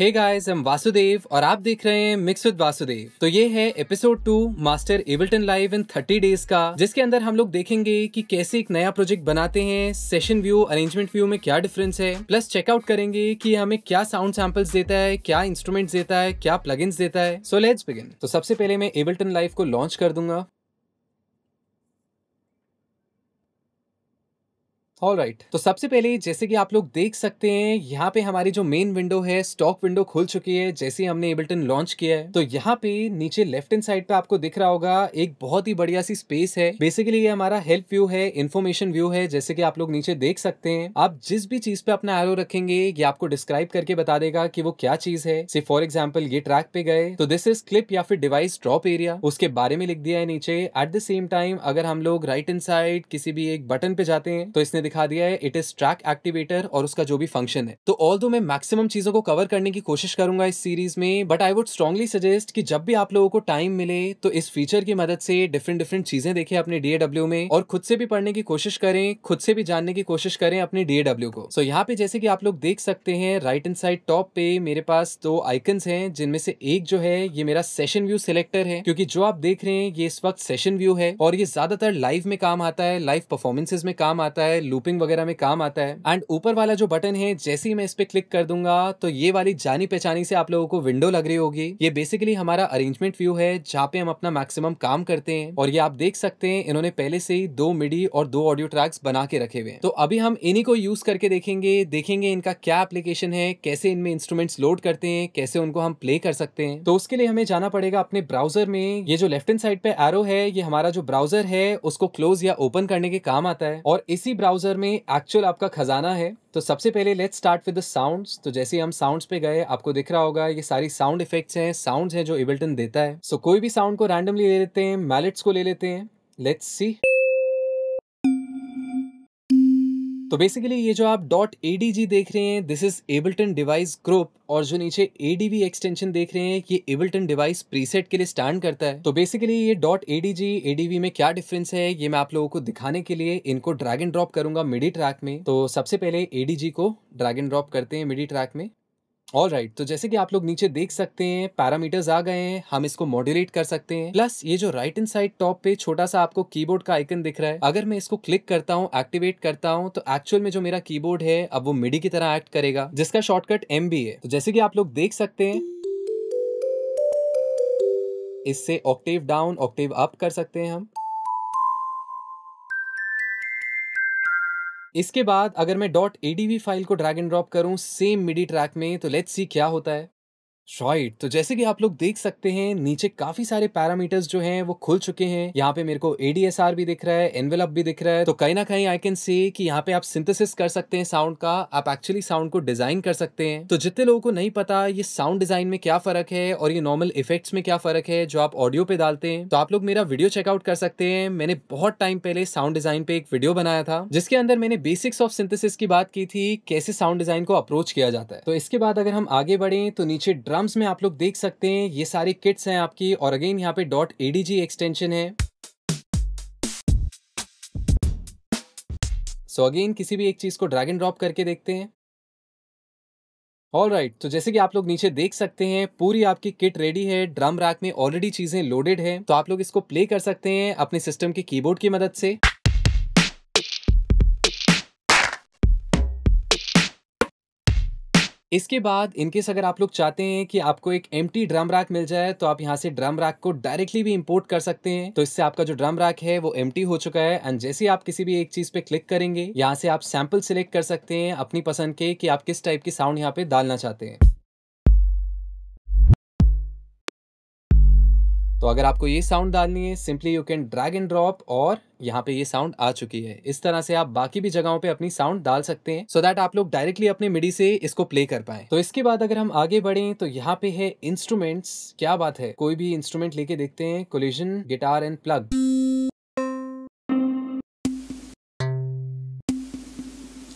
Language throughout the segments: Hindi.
हे गाइस हम वासुदेव और आप देख रहे हैं मिक्स विद वासुदेव तो ये है episode two master Ableton live in thirty days का जिसके अंदर हम लोग देखेंगे कि कैसे एक नया प्रोजेक्ट बनाते हैं सेशन व्यू अरेंजमेंट व्यू में क्या डिफरेंस है प्लस चेकआउट करेंगे कि हमें क्या साउंड सैंपल्स देता है क्या इंस्ट्रूमेंट देता है क्या प्लग देता है सो लेट्स बिगिन तो सबसे पहले मैं एबल्टन लाइव को लॉन्च कर दूंगा ऑल राइट right. तो सबसे पहले जैसे कि आप लोग देख सकते हैं यहाँ पे हमारी जो मेन विंडो है स्टॉक विंडो खुल चुकी है जैसे हमने एबल्टन लॉन्च किया है तो यहाँ पे नीचे लेफ्ट हैंड साइड पे आपको दिख रहा होगा एक बहुत ही बढ़िया सी स्पेस है बेसिकली ये हमारा हेल्प व्यू है इन्फॉर्मेशन व्यू है जैसे कि आप लोग नीचे देख सकते हैं आप जिस भी चीज पे अपना एरो रखेंगे ये आपको डिस्क्राइब करके बता देगा की वो क्या चीज है सिर्फ फॉर एग्जाम्पल ये ट्रैक पे गए तो दिस इज क्लिप या फिर डिवाइस ड्रॉप एरिया उसके बारे में लिख दिया है नीचे एट द सेम टाइम अगर हम लोग राइट एंड साइड किसी भी एक बटन पे जाते हैं तो इसने दिखा दिया है इट इज ट्रैक एक्टिवेटर और उसका जो भी फंक्शन है तो ऑल दो मैं मैक्सिमम चीजों को कवर करने की कोशिश करूंगा इस सीरीज में but I would strongly suggest कि जब भी आप लोगों को टाइम मिले तो इस फीचर की मदद से डिफरेंट डिफरेंट चीजें देखें अपने डीएडब्ल्यू में और खुद से भी पढ़ने की कोशिश करें खुद से भी जानने की कोशिश करें अपने डीएडब्ल्यू को सो so, यहाँ पे जैसे कि आप लोग देख सकते हैं राइट एंड साइड टॉप पे मेरे पास दो आइकन्स हैं जिनमें से एक जो है ये मेरा सेशन व्यू सिलेक्टर है क्योंकि जो आप देख रहे हैं ये इस वक्त सेशन व्यू है और ये ज्यादातर लाइव में काम आता है लाइव परफॉर्मेंसेज में काम आता है लूपिंग वगैरह में काम आता है एंड ऊपर वाला जो बटन है जैसे ही मैं इस पर क्लिक कर दूंगा तो ये वाली जानी पहचानी से आप लोगों को विंडो लग रही होगी ये बेसिकली हमारा अरेंजमेंट व्यू है जहाँ पे हम अपना मैक्सिमम काम करते हैं और ये आप देख सकते हैं इन्होंने पहले से ही दो मिडी और दो ऑडियो ट्रैक्स बना के रखे हुए तो अभी हम इन्हीं को यूज करके देखेंगे देखेंगे इनका क्या एप्लीकेशन है कैसे इनमें इंस्ट्रूमेंट्स लोड करते हैं कैसे उनको हम प्ले कर सकते हैं तो उसके लिए हमें जाना पड़ेगा अपने ब्राउजर में ये जो लेफ्ट हैंड साइड पे एरो है ये हमारा जो ब्राउजर है उसको क्लोज या ओपन करने के काम आता है और इसी ब्राउजर कंपोजर में एक्चुअल आपका खजाना है तो सबसे पहले let's start with the sounds तो जैसे हम साउंड्स पे गए आपको दिख रहा होगा ये सारी साउंड इफेक्ट्स हैं साउंड्स हैं जो इबल्टन देता है सो so, कोई भी साउंड को रैंडमली ले लेते हैं मैलेट्स को ले लेते हैं लेट्स सी तो बेसिकली ये जो आप डॉट ए देख रहे हैं this is Ableton device group और जो नीचे ए एक्सटेंशन देख रहे हैं ये एबल्टन डिवाइस प्रीसेट के लिए स्टैंड करता है तो बेसिकली ये डॉट ए डी में क्या डिफरेंस है ये मैं आप लोगों को दिखाने के लिए इनको ड्रैग एंड ड्रॉप करूंगा मिडी ट्रैक में तो सबसे पहले ए को ड्रैग एंड ड्रॉप करते हैं मिडी ट्रैक में ऑल राइट right, तो जैसे कि आप लोग नीचे देख सकते हैं पैरामीटर्स आ गए हैं हम इसको मॉड्यूलेट कर सकते हैं प्लस ये जो राइट एंड साइड टॉप पे छोटा सा आपको कीबोर्ड का आइकन दिख रहा है अगर मैं इसको क्लिक करता हूँ एक्टिवेट करता हूँ तो एक्चुअल में जो मेरा कीबोर्ड है अब वो मिडी की तरह एक्ट करेगा जिसका शॉर्टकट एम है तो जैसे की आप लोग देख सकते हैं इससे ऑक्टिव डाउन ऑक्टिव अप कर सकते हैं हम इसके बाद अगर मैं डॉट ए फाइल को ड्रैग एंड ड्रॉप करूँ सेम मिडी ट्रैक में तो लेट्स सी क्या होता है शॉइट तो जैसे कि आप लोग देख सकते हैं नीचे काफी सारे पैरामीटर्स जो हैं वो खुल चुके हैं यहाँ पे मेरे को एडीएसआर भी दिख रहा है एनवेलप भी दिख रहा है तो कहीं ना कहीं आई कैन से कि यहाँ पे आप सिंथेसिस कर सकते हैं साउंड का आप एक्चुअली साउंड को डिजाइन कर सकते हैं तो जितने लोगों को नहीं पता ये साउंड डिजाइन में क्या फर्क है और ये नॉर्मल इफेक्ट्स में क्या फर्क है जो आप ऑडियो पे डालते हैं तो आप लोग मेरा वीडियो चेकआउट कर सकते हैं मैंने बहुत टाइम पहले साउंड डिजाइन पे एक वीडियो बनाया था जिसके अंदर मैंने बेसिक्स ऑफ सिंथेसिस की बात की थी कैसे साउंड डिजाइन को अप्रोच किया जाता है तो इसके बाद अगर हम आगे बढ़े तो नीचे ड्रा डायग्राम्स में आप लोग देख सकते हैं ये सारी किट्स हैं आपकी और अगेन यहाँ पे डॉट ए एक्सटेंशन है सो so अगेन किसी भी एक चीज़ को ड्रैग एंड ड्रॉप करके देखते हैं ऑल राइट right, तो जैसे कि आप लोग नीचे देख सकते हैं पूरी आपकी किट रेडी है ड्रम रैक में ऑलरेडी चीज़ें लोडेड है तो आप लोग इसको प्ले कर सकते हैं अपने सिस्टम के कीबोर्ड की मदद से इसके बाद इनकेस अगर आप लोग चाहते हैं कि आपको एक एम ड्रम रैक मिल जाए तो आप यहाँ से ड्रम रैक को डायरेक्टली भी इम्पोर्ट कर सकते हैं तो इससे आपका जो ड्रम रैक है वो एम हो चुका है एंड जैसे आप किसी भी एक चीज पे क्लिक करेंगे यहाँ से आप सैम्पल सिलेक्ट कर सकते हैं अपनी पसंद के कि आप किस टाइप की साउंड यहाँ पे डालना चाहते हैं तो अगर आपको ये साउंड डालनी है simply you can drag and drop और यहाँ पे ये साउंड आ चुकी है इस तरह से आप बाकी भी जगहों पे अपनी साउंड डाल सकते हैं सो so दैट आप लोग डायरेक्टली अपने मिडी से इसको प्ले कर पाए तो इसके बाद अगर हम आगे बढ़े तो यहाँ पे है इंस्ट्रूमेंट्स क्या बात है कोई भी इंस्ट्रूमेंट लेके देखते हैं collision guitar and plug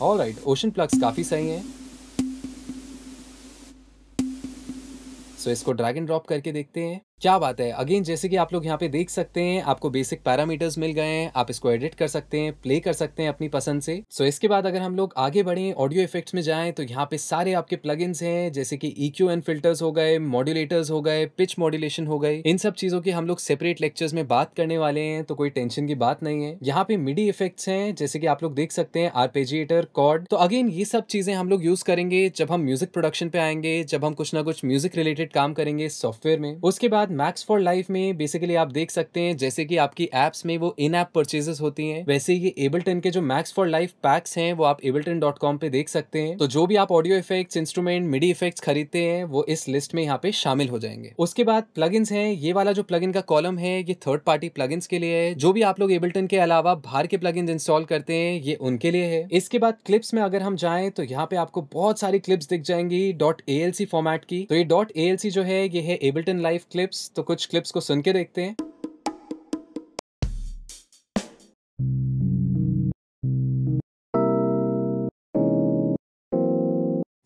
all right ocean plugs काफ़ी सही है सो so इसको ड्रैग एंड ड्रॉप करके देखते हैं क्या बात है अगेन जैसे कि आप लोग यहाँ पे देख सकते हैं आपको बेसिक पैरामीटर्स मिल गए हैं आप इसको एडिट कर सकते हैं प्ले कर सकते हैं अपनी पसंद से सो so, इसके बाद अगर हम लोग आगे बढ़े ऑडियो इफेक्ट्स में जाएं तो यहाँ पे सारे आपके प्लग हैं जैसे कि ई क्यू एंड फिल्टर्स हो गए मॉड्यूलेटर्स हो गए पिच मॉड्यूलेशन हो गए इन सब चीजों की हम लोग सेपरेट लेक्चर्स में बात करने वाले हैं तो कोई टेंशन की बात नहीं है यहाँ पे मिडी इफेक्ट्स हैं जैसे कि आप लोग देख सकते हैं आरपेजिएटर कॉर्ड तो अगेन ये सब चीजें हम लोग यूज करेंगे जब हम म्यूजिक प्रोडक्शन पे आएंगे जब हम कुछ ना कुछ म्यूजिक रिलेटेड काम करेंगे सॉफ्टवेयर में उसके बाद मैक्स फॉर लाइफ में बेसिकली आप देख सकते हैं जैसे कि आपकी एप्स में वो इन ऐप परचेजेस होती हैं वैसे ये एबल्टन के जो मैक्स फॉर लाइफ पैक्स हैं वो आप एबल्टन डॉट कॉम पे देख सकते हैं तो जो भी आप audio effects instrument MIDI effects खरीदते हैं वो इस लिस्ट में यहाँ पे शामिल हो जाएंगे उसके बाद प्लग हैं ये वाला जो प्लग का कॉलम है ये थर्ड पार्टी प्लग के लिए है जो भी आप लोग एबल्टन के अलावा बाहर के प्लग इंस्टॉल करते हैं ये उनके लिए है इसके बाद क्लिप्स में अगर हम जाए तो यहाँ पे आपको बहुत सारी क्लिप्स दिख जाएंगी डॉट ए फॉर्मेट की तो ये डॉट ए जो है ये है एबलटन लाइव क्लिप्स तो कुछ क्लिप्स को सुन के देखते हैं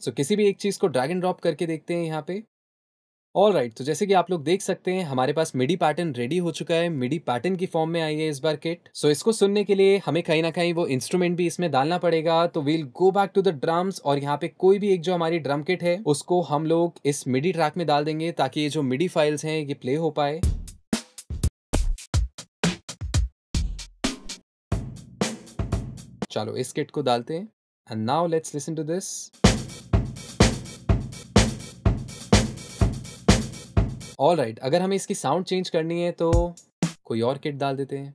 सो so, किसी भी एक चीज़ को ड्रैग एंड ड्रॉप करके देखते हैं यहाँ पे ऑल राइट right, तो जैसे कि आप लोग देख सकते हैं हमारे पास मिडी पैटर्न रेडी हो चुका है मिडी पैटर्न की फॉर्म में आई है इस बार किट सो so, इसको सुनने के लिए हमें कहीं ना कहीं वो इंस्ट्रूमेंट भी इसमें डालना पड़ेगा तो we'll go back to the drums और यहाँ पे कोई भी एक जो हमारी ड्रम किट है उसको हम लोग इस मिडी ट्रैक में डाल देंगे ताकि ये जो मिडी फाइल्स हैं ये प्ले हो पाए चलो इस किट को डालते हैं and now let's listen to this all right अगर हमें इसकी साउंड चेंज करनी है तो कोई और किट डाल देते हैं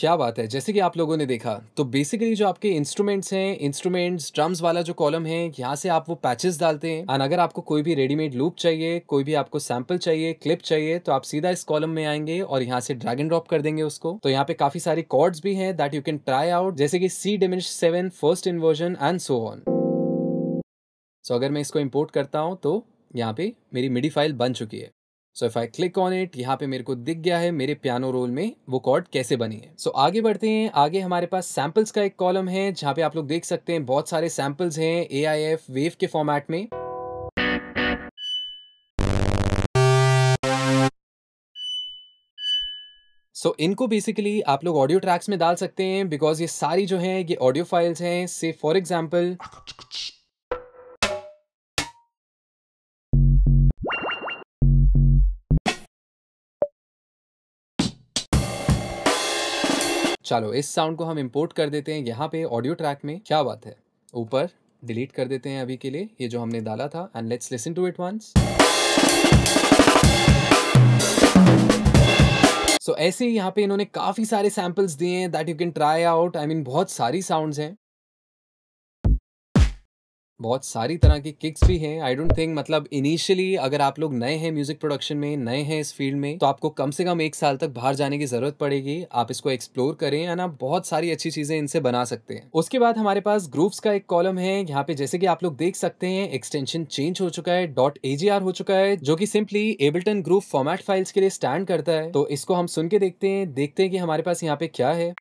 क्या बात है जैसे कि आप लोगों ने देखा तो बेसिकली जो आपके इंस्ट्रूमेंट्स हैं इंस्ट्रूमेंट्स ड्रम्स वाला जो कॉलम है यहाँ से आप वो पैचेस डालते हैं एंड अगर आपको कोई भी रेडीमेड लूप चाहिए कोई भी आपको सैंपल चाहिए क्लिप चाहिए तो आप सीधा इस कॉलम में आएंगे और यहाँ से ड्रैगन ड्रॉप कर देंगे उसको तो यहाँ पे काफी सारी कॉर्ड्स भी हैं that you can try out जैसे कि C diminished seven first inversion and so on so अगर मैं इसको इम्पोर्ट करता हूँ तो यहाँ पे मेरी मिडी फाइल बन चुकी है so if I click on it यहाँ पे मेरे को दिख गया है मेरे पियानो रोल में वो कॉर्ड कैसे बनी है सो so, आगे बढ़ते हैं आगे हमारे पास सैम्पल्स का एक कॉलम है जहाँ पे आप लोग देख सकते हैं बहुत सारे सैम्पल्स हैं ए आई एफ वेव के फॉर्मेट में सो so, इनको बेसिकली आप लोग ऑडियो ट्रैक्स में डाल सकते हैं बिकॉज ये सारी जो हैं ये ऑडियो फाइल्स हैं से फॉर एग्जाम्पल चलो इस साउंड को हम इम्पोर्ट कर देते हैं यहाँ पे ऑडियो ट्रैक में क्या बात है ऊपर डिलीट कर देते हैं अभी के लिए ये जो हमने डाला था and let's listen to it once so ऐसे ही यहाँ पे इन्होंने काफ़ी सारे सैम्पल्स दिए हैं that you can try out I mean बहुत सारी साउंड्स हैं बहुत सारी तरह की किक्स भी हैं आई डोंट थिंक मतलब इनिशियली अगर आप लोग नए हैं म्यूजिक प्रोडक्शन में नए हैं इस फील्ड में तो आपको कम से कम एक साल तक बाहर जाने की जरूरत पड़ेगी आप इसको एक्सप्लोर करें एंड आप बहुत सारी अच्छी चीजें इनसे बना सकते हैं उसके बाद हमारे पास ग्रुप्स का एक कॉलम है यहाँ पे जैसे कि आप लोग देख सकते हैं एक्सटेंशन चेंज हो चुका है डॉट एजीआर हो चुका है जो की simply Ableton group format files के लिए स्टैंड करता है तो इसको हम सुन के देखते हैं देखते हैं कि हमारे पास यहाँ पे क्या है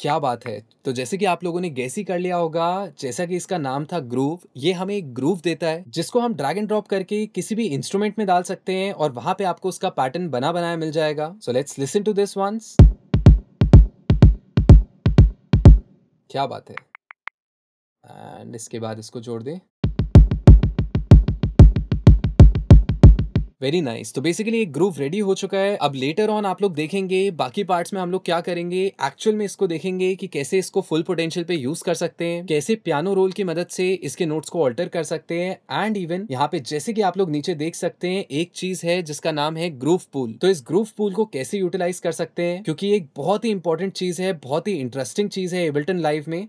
क्या बात है तो जैसे कि आप लोगों ने गैस ही कर लिया होगा जैसा कि इसका नाम था ग्रूव ये हमें एक ग्रूव देता है जिसको हम ड्रैग एंड ड्रॉप करके किसी भी इंस्ट्रूमेंट में डाल सकते हैं और वहां पे आपको उसका पैटर्न बना बनाया मिल जाएगा so let's listen to this once क्या बात है एंड इसके बाद इसको जोड़ दें वेरी नाइस तो बेसिकली एक ग्रुप रेडी हो चुका है अब लेटर ऑन आप लोग देखेंगे बाकी पार्ट्स में हम लोग क्या करेंगे एक्चुअल में इसको देखेंगे कि कैसे इसको फुल पोटेंशियल पे यूज कर सकते हैं कैसे पियानो रोल की मदद से इसके नोट्स को ऑल्टर कर सकते हैं एंड इवन यहाँ पे जैसे कि आप लोग नीचे देख सकते हैं एक चीज है जिसका नाम है ग्रूव पूल तो इस ग्रूव पूल को कैसे यूटिलाइज कर सकते हैं क्योंकि एक बहुत ही इंपॉर्टेंट चीज है बहुत ही इंटरेस्टिंग चीज है एबल्टन लाइफ में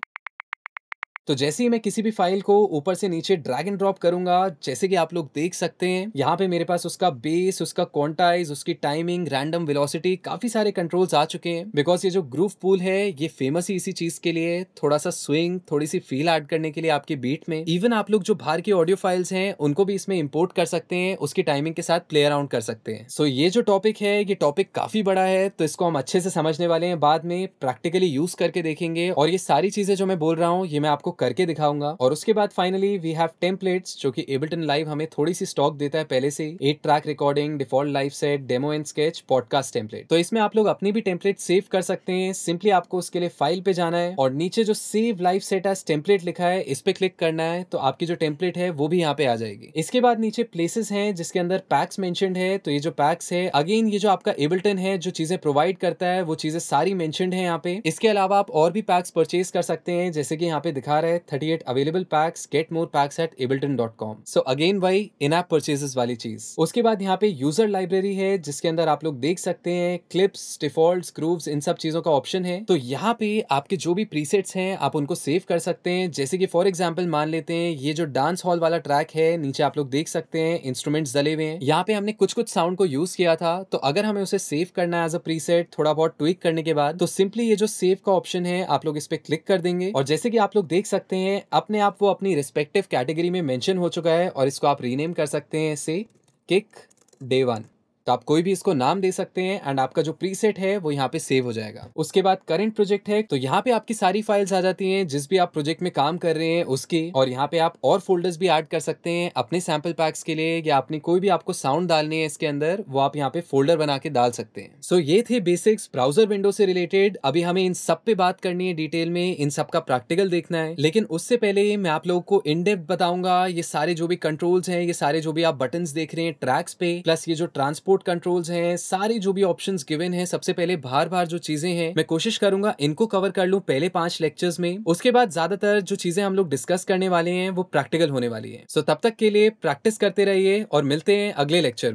तो जैसे ही मैं किसी भी फाइल को ऊपर से नीचे ड्रैग एंड ड्रॉप करूंगा जैसे कि आप लोग देख सकते हैं यहाँ पे मेरे पास उसका बेस उसका क्वांटाइज उसकी टाइमिंग रैंडम वेलोसिटी काफी सारे कंट्रोल्स आ चुके हैं बिकॉज ये जो ग्रूव पूल है ये फेमस ही इसी चीज के लिए थोड़ा सा स्विंग थोड़ी सी फील एड करने के लिए आपके बीट में इवन आप लोग जो बाहर की ऑडियो फाइल्स हैं उनको भी इसमें इम्पोर्ट कर सकते हैं उसकी टाइमिंग के साथ प्ले अराउंड कर सकते हैं सो so, ये जो टॉपिक है ये टॉपिक काफी बड़ा है तो इसको हम अच्छे से समझने वाले हैं बाद में प्रैक्टिकली यूज करके देखेंगे और ये सारी चीजें जो मैं बोल रहा हूँ ये मैं आपको करके दिखाऊंगा और उसके बाद फाइनली वी हैव टेम्पलेट्स जो कि एबल्टन लाइव हमें थोड़ी सी स्टॉक देता है पहले से eight track recording default live set demo and sketch podcast template तो इसमें आप लोग अपनी भी टेम्पलेट सेव कर सकते हैं सिंपली आपको उसके लिए फाइल पे जाना है और नीचे जो save live set as template लिखा है इस पे क्लिक करना है तो आपकी जो टेम्पलेट है वो भी यहाँ पे आ जाएगी इसके बाद नीचे प्लेसेस हैं जिसके अंदर पैक्स मेंशन है तो ये जो पैक्स है अगेन ये जो आपका एबल्टन है जो चीजें प्रोवाइड करता है वो चीजें सारी मेंशनड है यहाँ पे इसके अलावा आप और भी पैक्स परचेज कर सकते हैं जैसे कि यहाँ पे दिखा रहे हैं thirty eight available packs get more packs at Ableton dot com so again why in app purchases वाली चीज उसके बाद यहाँ पे यूजर लाइब्रेरी है जिसके अंदर आप लोग देख सकते हैं क्लिप्स डिफॉल्ट ग्रूव इन सब चीजों का ऑप्शन है तो यहाँ पे आपके जो भी प्रीसेट्स हैं आप उनको सेव कर सकते हैं जैसे कि फॉर एग्जाम्पल मान लेते हैं ये जो डांस हॉल वाला ट्रैक है नीचे आप लोग देख सकते हैं इंस्ट्रूमेंट्स डले हुए हैं यहाँ पे हमने कुछ कुछ साउंड को यूज किया था तो अगर हमें उसे सेव करना है एज अ प्रीसेट थोड़ा बहुत ट्विक करने के बाद तो सिंपली ये जो सेव का ऑप्शन है आप लोग इस पर क्लिक कर देंगे और जैसे कि आप लोग देख सकते सकते हैं अपने आप वो अपनी रिस्पेक्टिव कैटेगरी में मेंशन हो चुका है और इसको आप रीनेम कर सकते हैं से किक डे वन तो आप कोई भी इसको नाम दे सकते हैं एंड आपका जो प्रीसेट है वो यहाँ पे सेव हो जाएगा उसके बाद करंट प्रोजेक्ट है तो यहाँ पे आपकी सारी फाइल्स आ जाती हैं जिस भी आप प्रोजेक्ट में काम कर रहे हैं उसके और यहाँ पे आप और फोल्डर्स भी ऐड कर सकते हैं अपने सैम्पल पैक्स के लिए या अपने कोई भी आपको साउंड डालनी है इसके अंदर वो आप यहाँ पे फोल्डर बना के डाल सकते हैं सो so, ये थे बेसिक्स ब्राउजर विंडो से रिलेटेड अभी हमें इन सब पे बात करनी है डिटेल में इन सब का प्रैक्टिकल देखना है लेकिन उससे पहले मैं आप लोगों को इन डेप्थ बताऊंगा ये सारे जो भी कंट्रोल्स हैं ये सारे जो भी आप बटन देख रहे हैं ट्रैक्स पे प्लस ये जो ट्रांसपोर्ट रिमोट कंट्रोल्स हैं सारी जो भी ऑप्शंस गिवन हैं सबसे पहले बार बार जो चीजें हैं मैं कोशिश करूंगा इनको कवर कर लू पहले पांच लेक्चर्स में उसके बाद ज्यादातर जो चीजें हम लोग डिस्कस करने वाले हैं वो प्रैक्टिकल होने वाली है सो so, तब तक के लिए प्रैक्टिस करते रहिए और मिलते हैं अगले लेक्चर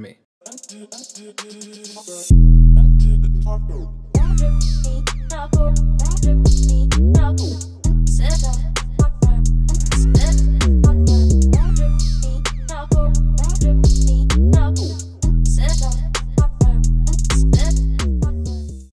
में